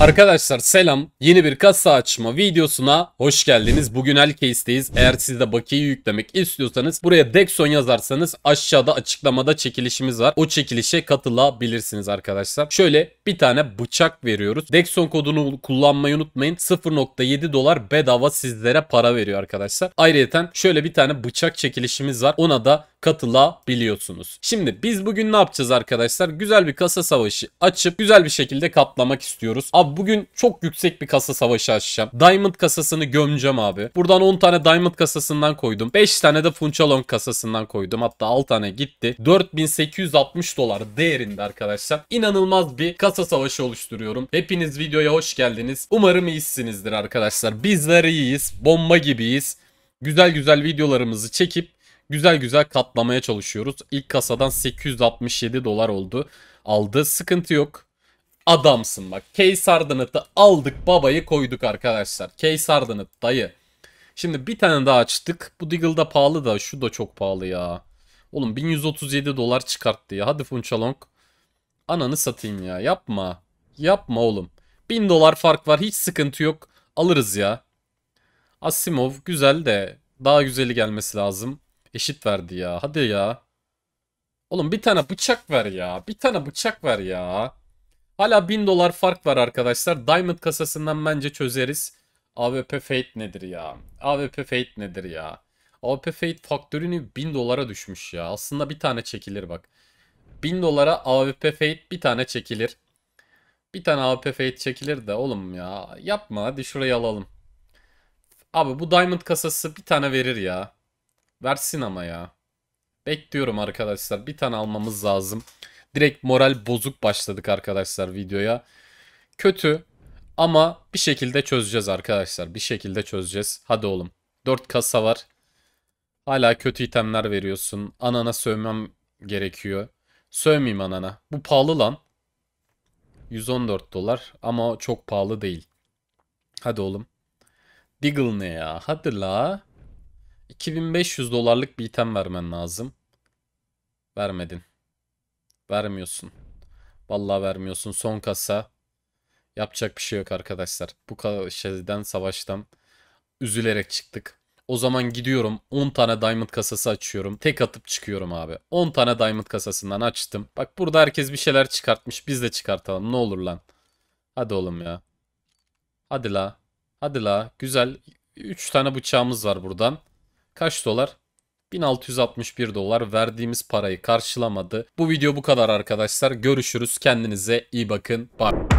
Arkadaşlar selam. Yeni bir kasa açma videosuna hoş geldiniz. Bugün Elcase'deyiz. Eğer siz de bakiye yüklemek istiyorsanız buraya Dexon yazarsanız aşağıda açıklamada çekilişimiz var. O çekilişe katılabilirsiniz arkadaşlar. Şöyle bir tane bıçak veriyoruz. Dexon kodunu kullanmayı unutmayın. 0.7 dolar bedava sizlere para veriyor arkadaşlar. Ayrıca şöyle bir tane bıçak çekilişimiz var. Ona da katılabiliyorsunuz. Şimdi biz bugün ne yapacağız arkadaşlar? Güzel bir kasa savaşı açıp güzel bir şekilde katlamak istiyoruz. Abi bugün çok yüksek bir kasa savaşı açacağım. Diamond kasasını gömeceğim abi. Buradan 10 tane Diamond kasasından koydum. 5 tane de Funchalon kasasından koydum. Hatta 6 tane gitti. 4860 dolar değerinde arkadaşlar. İnanılmaz bir kasa masa savaşı oluşturuyorum. Hepiniz videoya hoş geldiniz. Umarım iyisinizdir arkadaşlar. Bizler iyiyiz. Bomba gibiyiz. Güzel güzel videolarımızı çekip güzel güzel katlamaya çalışıyoruz. İlk kasadan 867 dolar oldu. Aldı. Sıkıntı yok. Adamsın bak. Case Ardenat'ı aldık babayı koyduk arkadaşlar. Case Ardenat dayı. Şimdi bir tane daha açtık. Bu Deagle da pahalı da şu da çok pahalı ya. Oğlum 1137 dolar çıkarttı ya. Hadi Funchalong. Ananı satayım ya. Yapma. Yapma oğlum. Bin dolar fark var. Hiç sıkıntı yok. Alırız ya. Asimov güzel de daha güzeli gelmesi lazım. Eşit verdi ya. Hadi ya. Oğlum bir tane bıçak ver ya. Bir tane bıçak ver ya. Hala bin dolar fark var arkadaşlar. Diamond kasasından bence çözeriz. AWP Fate nedir ya? AWP Fate nedir ya? AWP Fate faktörünü bin dolara düşmüş ya. Aslında bir tane çekilir bak. 1000 dolara AWP Fate bir tane çekilir. Bir tane AWP Fate çekilir de oğlum ya. Yapma hadi şurayı alalım. Abi bu Diamond kasası bir tane verir ya. Versin ama ya. Bekliyorum arkadaşlar. Bir tane almamız lazım. Direkt moral bozuk başladık arkadaşlar videoya. Kötü ama bir şekilde çözeceğiz arkadaşlar. Bir şekilde çözeceğiz. Hadi oğlum. 4 kasa var. Hala kötü itemler veriyorsun. Anana sövmem gerekiyor. Sövmeyeyim anana. Bu pahalı lan. 114 dolar ama çok pahalı değil. Hadi oğlum. Deagle ne ya? Hadi la. 2500 dolarlık bir item vermen lazım. Vermedin. Vermiyorsun. Vallahi vermiyorsun. Son kasa. Yapacak bir şey yok arkadaşlar. Bu şeyden savaştan üzülerek çıktık. O zaman gidiyorum 10 tane diamond kasası açıyorum. Tek atıp çıkıyorum abi. 10 tane diamond kasasından açtım. Bak burada herkes bir şeyler çıkartmış. Biz de çıkartalım ne olur lan. Hadi oğlum ya. Hadi la. Hadi la. Güzel. 3 tane bıçağımız var buradan. Kaç dolar? 1661 dolar verdiğimiz parayı karşılamadı. Bu video bu kadar arkadaşlar. Görüşürüz. Kendinize iyi bakın. Bye.